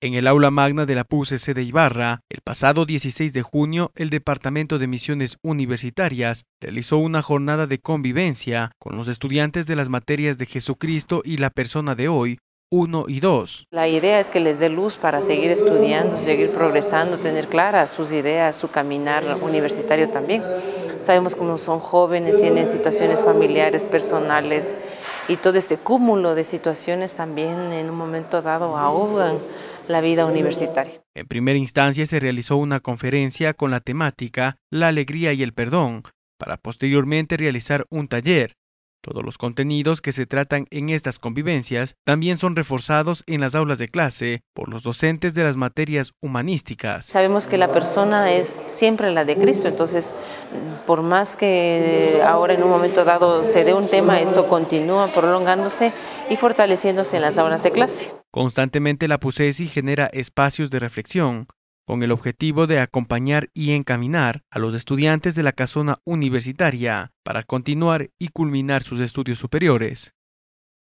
En el aula magna de la PUCC de Ibarra, el pasado 16 de junio, el Departamento de Misiones Universitarias realizó una jornada de convivencia con los estudiantes de las materias de Jesucristo y la persona de hoy, 1 y 2. La idea es que les dé luz para seguir estudiando, seguir progresando, tener claras sus ideas, su caminar universitario también. Sabemos cómo son jóvenes, tienen situaciones familiares, personales y todo este cúmulo de situaciones también en un momento dado ahogan la vida universitaria. En primera instancia se realizó una conferencia con la temática La alegría y el perdón, para posteriormente realizar un taller todos los contenidos que se tratan en estas convivencias también son reforzados en las aulas de clase por los docentes de las materias humanísticas. Sabemos que la persona es siempre la de Cristo, entonces por más que ahora en un momento dado se dé un tema, esto continúa prolongándose y fortaleciéndose en las aulas de clase. Constantemente la PUCESI genera espacios de reflexión con el objetivo de acompañar y encaminar a los estudiantes de la casona universitaria para continuar y culminar sus estudios superiores.